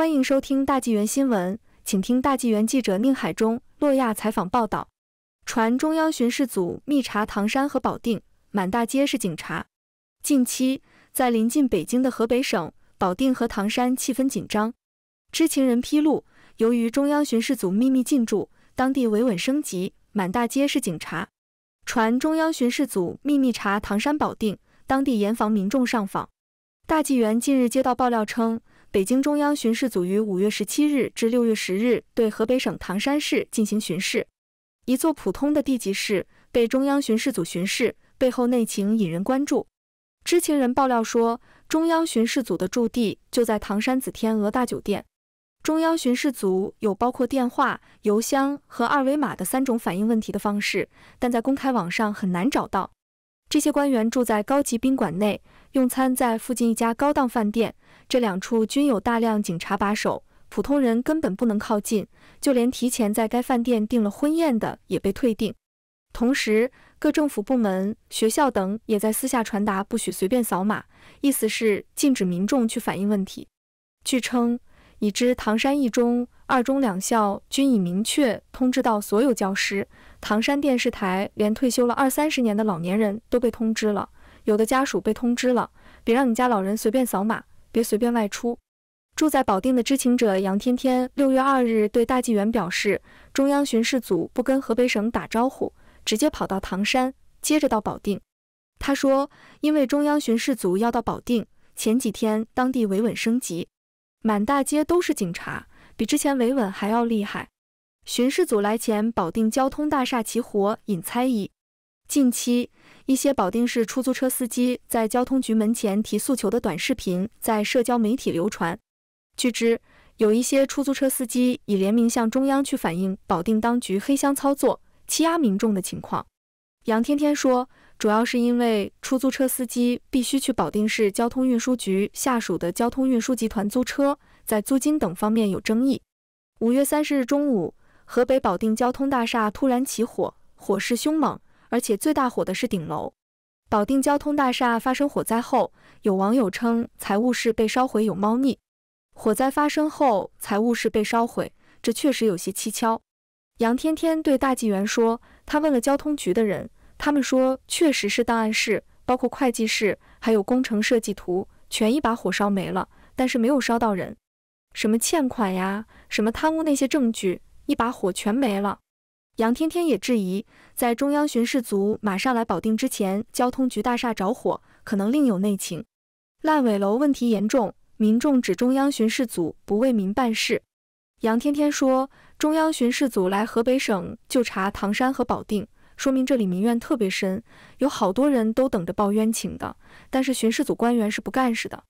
欢迎收听大纪元新闻，请听大纪元记者宁海中、诺亚采访报道。传中央巡视组密查唐山和保定，满大街是警察。近期，在临近北京的河北省保定和唐山，气氛紧张。知情人披露，由于中央巡视组秘密进驻，当地维稳升级，满大街是警察。传中央巡视组秘密查唐山、保定，当地严防民众上访。大纪元近日接到爆料称。北京中央巡视组于五月十七日至六月十日对河北省唐山市进行巡视。一座普通的地级市被中央巡视组巡视，背后内情引人关注。知情人爆料说，中央巡视组的驻地就在唐山紫天鹅大酒店。中央巡视组有包括电话、邮箱和二维码的三种反映问题的方式，但在公开网上很难找到。这些官员住在高级宾馆内，用餐在附近一家高档饭店，这两处均有大量警察把守，普通人根本不能靠近。就连提前在该饭店订了婚宴的也被退订。同时，各政府部门、学校等也在私下传达，不许随便扫码，意思是禁止民众去反映问题。据称，已知唐山一中。二中两校均已明确通知到所有教师。唐山电视台连退休了二三十年的老年人都被通知了，有的家属被通知了。别让你家老人随便扫码，别随便外出。住在保定的知情者杨天天六月二日对大纪元表示：“中央巡视组不跟河北省打招呼，直接跑到唐山，接着到保定。”他说：“因为中央巡视组要到保定，前几天当地维稳升级，满大街都是警察。”比之前维稳还要厉害。巡视组来前，保定交通大厦起火引猜疑。近期，一些保定市出租车司机在交通局门前提诉求的短视频在社交媒体流传。据知，有一些出租车司机已联名向中央去反映保定当局黑箱操作、欺压民众的情况。杨天天说，主要是因为出租车司机必须去保定市交通运输局下属的交通运输集团租车。在租金等方面有争议。五月三十日中午，河北保定交通大厦突然起火，火势凶猛，而且最大火的是顶楼。保定交通大厦发生火灾后，有网友称财务室被烧毁有猫腻。火灾发生后，财务室被烧毁，这确实有些蹊跷。杨天天对大纪元说，他问了交通局的人，他们说确实是档案室，包括会计室，还有工程设计图全一把火烧没了，但是没有烧到人。什么欠款呀，什么贪污那些证据，一把火全没了。杨天天也质疑，在中央巡视组马上来保定之前，交通局大厦着火，可能另有内情。烂尾楼问题严重，民众指中央巡视组不为民办事。杨天天说，中央巡视组来河北省就查唐山和保定，说明这里民怨特别深，有好多人都等着报冤情的，但是巡视组官员是不干事的。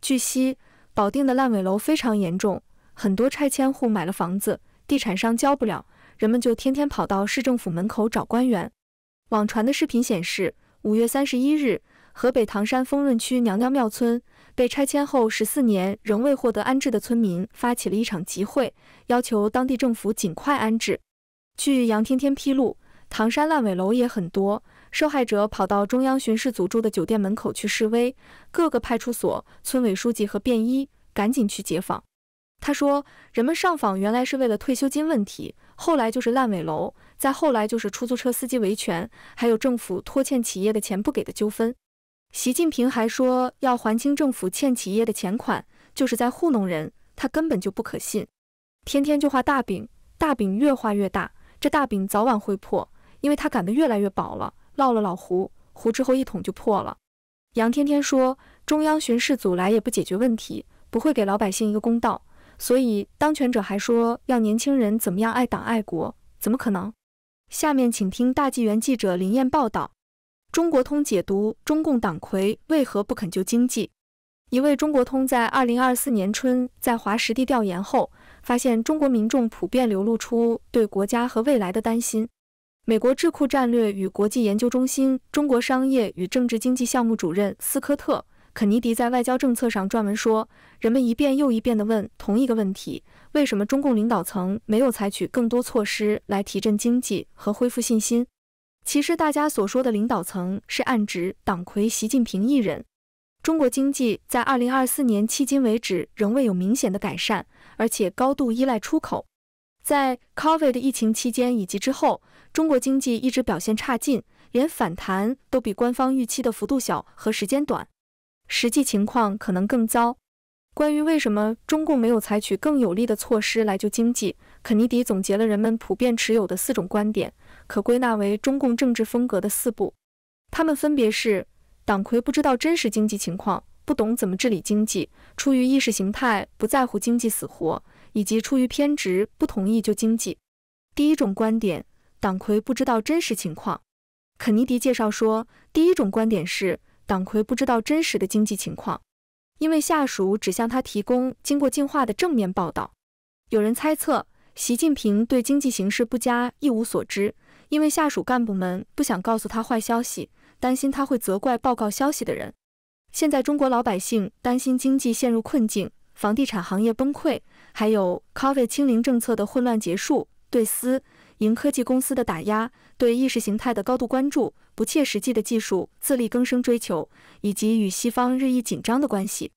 据悉。保定的烂尾楼非常严重，很多拆迁户买了房子，地产商交不了，人们就天天跑到市政府门口找官员。网传的视频显示，五月三十一日，河北唐山丰润区娘娘庙村被拆迁后十四年仍未获得安置的村民发起了一场集会，要求当地政府尽快安置。据杨天天披露，唐山烂尾楼也很多。受害者跑到中央巡视组住的酒店门口去示威，各个派出所、村委书记和便衣赶紧去解访。他说，人们上访原来是为了退休金问题，后来就是烂尾楼，再后来就是出租车司机维权，还有政府拖欠企业的钱不给的纠纷。习近平还说要还清政府欠企业的钱款，就是在糊弄人，他根本就不可信，天天就画大饼，大饼越画越大，这大饼早晚会破，因为他擀得越来越薄了。闹了老胡，胡之后一捅就破了。杨天天说，中央巡视组来也不解决问题，不会给老百姓一个公道。所以当权者还说要年轻人怎么样爱党爱国，怎么可能？下面请听大纪元记者林燕报道。中国通解读中共党魁为何不肯救经济。一位中国通在二零二四年春在华实地调研后，发现中国民众普遍流露出对国家和未来的担心。美国智库战略与国际研究中心中国商业与政治经济项目主任斯科特·肯尼迪在外交政策上撰文说：“人们一遍又一遍地问同一个问题：为什么中共领导层没有采取更多措施来提振经济和恢复信心？其实，大家所说的领导层是暗指党魁习近平一人。中国经济在2024年迄今为止仍未有明显的改善，而且高度依赖出口。在 COVID 疫情期间以及之后。”中国经济一直表现差劲，连反弹都比官方预期的幅度小和时间短，实际情况可能更糟。关于为什么中共没有采取更有力的措施来救经济，肯尼迪总结了人们普遍持有的四种观点，可归纳为中共政治风格的四步。他们分别是：党魁不知道真实经济情况，不懂怎么治理经济，出于意识形态不在乎经济死活，以及出于偏执不同意救经济。第一种观点。党魁不知道真实情况，肯尼迪介绍说，第一种观点是党魁不知道真实的经济情况，因为下属只向他提供经过进化的正面报道。有人猜测，习近平对经济形势不佳一无所知，因为下属干部们不想告诉他坏消息，担心他会责怪报告消息的人。现在中国老百姓担心经济陷入困境，房地产行业崩溃，还有 COVID 清零政策的混乱结束。对私。赢科技公司的打压、对意识形态的高度关注、不切实际的技术自力更生追求，以及与西方日益紧张的关系，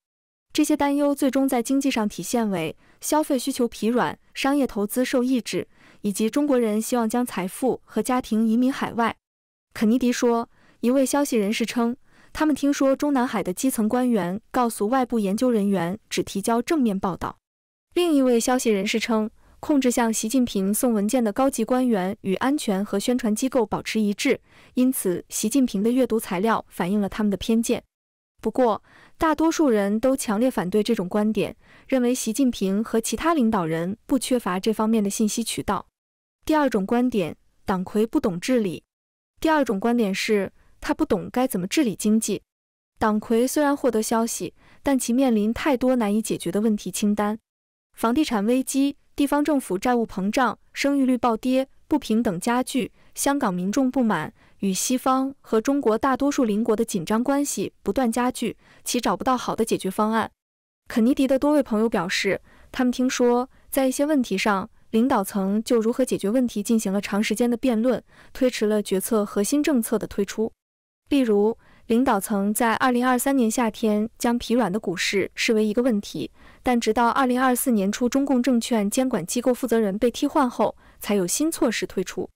这些担忧最终在经济上体现为消费需求疲软、商业投资受抑制，以及中国人希望将财富和家庭移民海外。肯尼迪说，一位消息人士称，他们听说中南海的基层官员告诉外部研究人员只提交正面报道。另一位消息人士称。控制向习近平送文件的高级官员与安全和宣传机构保持一致，因此习近平的阅读材料反映了他们的偏见。不过，大多数人都强烈反对这种观点，认为习近平和其他领导人不缺乏这方面的信息渠道。第二种观点，党魁不懂治理。第二种观点是他不懂该怎么治理经济。党魁虽然获得消息，但其面临太多难以解决的问题清单，房地产危机。地方政府债务膨胀，生育率暴跌，不平等加剧，香港民众不满，与西方和中国大多数邻国的紧张关系不断加剧，其找不到好的解决方案。肯尼迪的多位朋友表示，他们听说在一些问题上，领导层就如何解决问题进行了长时间的辩论，推迟了决策核心政策的推出，例如。领导层在二零二三年夏天将疲软的股市视为一个问题，但直到二零二四年初，中共证券监管机构负责人被替换后，才有新措施推出。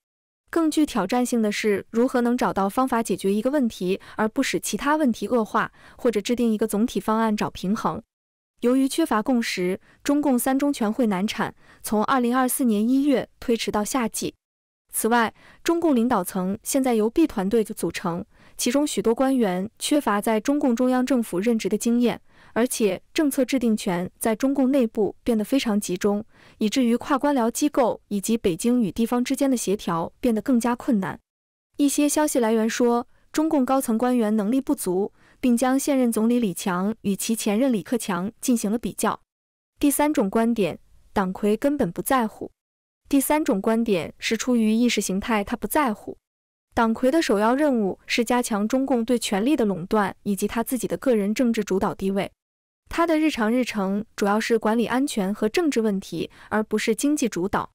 更具挑战性的是，如何能找到方法解决一个问题，而不使其他问题恶化，或者制定一个总体方案找平衡。由于缺乏共识，中共三中全会难产，从二零二四年一月推迟到夏季。此外，中共领导层现在由 B 团队组成，其中许多官员缺乏在中共中央政府任职的经验，而且政策制定权在中共内部变得非常集中，以至于跨官僚机构以及北京与地方之间的协调变得更加困难。一些消息来源说，中共高层官员能力不足，并将现任总理李强与其前任李克强进行了比较。第三种观点，党魁根本不在乎。第三种观点是出于意识形态，他不在乎。党魁的首要任务是加强中共对权力的垄断以及他自己的个人政治主导地位。他的日常日程主要是管理安全和政治问题，而不是经济主导。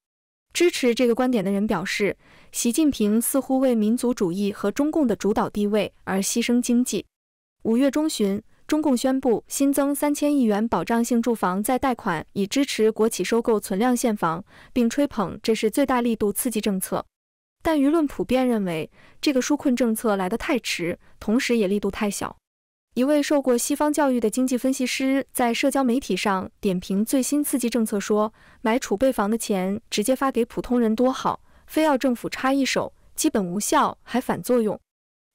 支持这个观点的人表示，习近平似乎为民族主义和中共的主导地位而牺牲经济。五月中旬。中共宣布新增三千亿元保障性住房再贷款，以支持国企收购存量现房，并吹捧这是最大力度刺激政策。但舆论普遍认为，这个纾困政策来得太迟，同时也力度太小。一位受过西方教育的经济分析师在社交媒体上点评最新刺激政策说：“买储备房的钱直接发给普通人多好，非要政府插一手，基本无效，还反作用。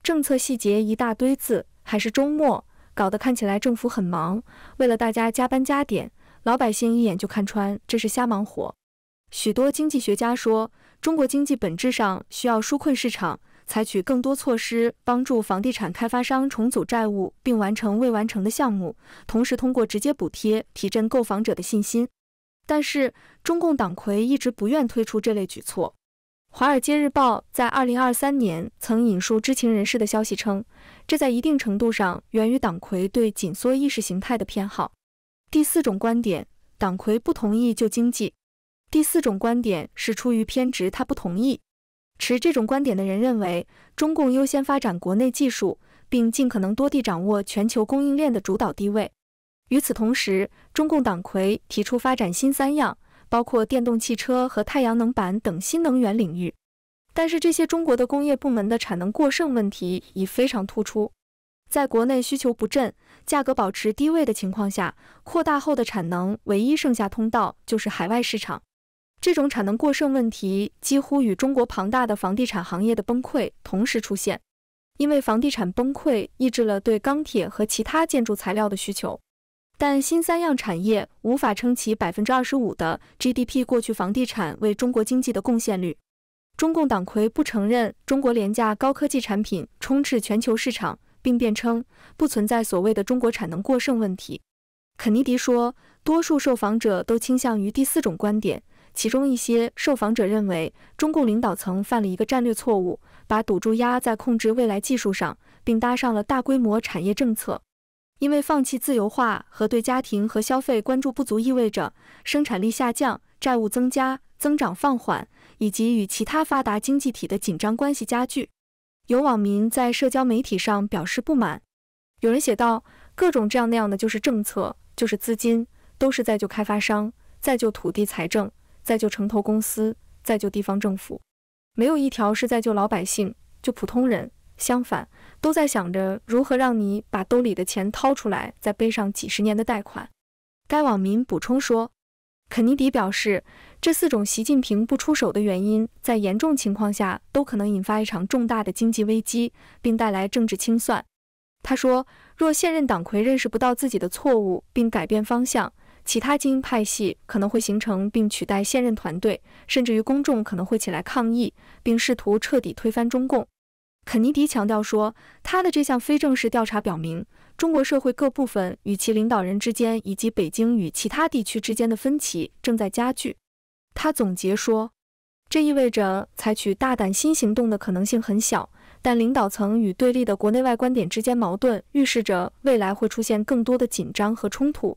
政策细节一大堆字，还是周末。”搞得看起来政府很忙，为了大家加班加点，老百姓一眼就看穿这是瞎忙活。许多经济学家说，中国经济本质上需要纾困市场，采取更多措施帮助房地产开发商重组债务并完成未完成的项目，同时通过直接补贴提振购房者的信心。但是，中共党魁一直不愿推出这类举措。《华尔街日报》在二零二三年曾引述知情人士的消息称，这在一定程度上源于党魁对紧缩意识形态的偏好。第四种观点，党魁不同意就经济。第四种观点是出于偏执，他不同意。持这种观点的人认为，中共优先发展国内技术，并尽可能多地掌握全球供应链的主导地位。与此同时，中共党魁提出发展新三样。包括电动汽车和太阳能板等新能源领域，但是这些中国的工业部门的产能过剩问题已非常突出。在国内需求不振、价格保持低位的情况下，扩大后的产能唯一剩下通道就是海外市场。这种产能过剩问题几乎与中国庞大的房地产行业的崩溃同时出现，因为房地产崩溃抑制了对钢铁和其他建筑材料的需求。但新三样产业无法撑起百分之二十五的 GDP，过去房地产为中国经济的贡献率。中共党魁不承认中国廉价高科技产品充斥全球市场，并辩称不存在所谓的中国产能过剩问题。肯尼迪说，多数受访者都倾向于第四种观点，其中一些受访者认为中共领导层犯了一个战略错误，把赌注压在控制未来技术上，并搭上了大规模产业政策。因为放弃自由化和对家庭和消费关注不足，意味着生产力下降、债务增加、增长放缓，以及与其他发达经济体的紧张关系加剧。有网民在社交媒体上表示不满，有人写道：“各种这样那样的，就是政策，就是资金，都是在救开发商，在救土地财政，在救城投公司，在救地方政府，没有一条是在救老百姓，救普通人。”相反，都在想着如何让你把兜里的钱掏出来，再背上几十年的贷款。该网民补充说，肯尼迪表示，这四种习近平不出手的原因，在严重情况下都可能引发一场重大的经济危机，并带来政治清算。他说，若现任党魁认识不到自己的错误并改变方向，其他精英派系可能会形成并取代现任团队，甚至于公众可能会起来抗议，并试图彻底推翻中共。肯尼迪强调说，他的这项非正式调查表明，中国社会各部分与其领导人之间，以及北京与其他地区之间的分歧正在加剧。他总结说，这意味着采取大胆新行动的可能性很小，但领导层与对立的国内外观点之间矛盾，预示着未来会出现更多的紧张和冲突。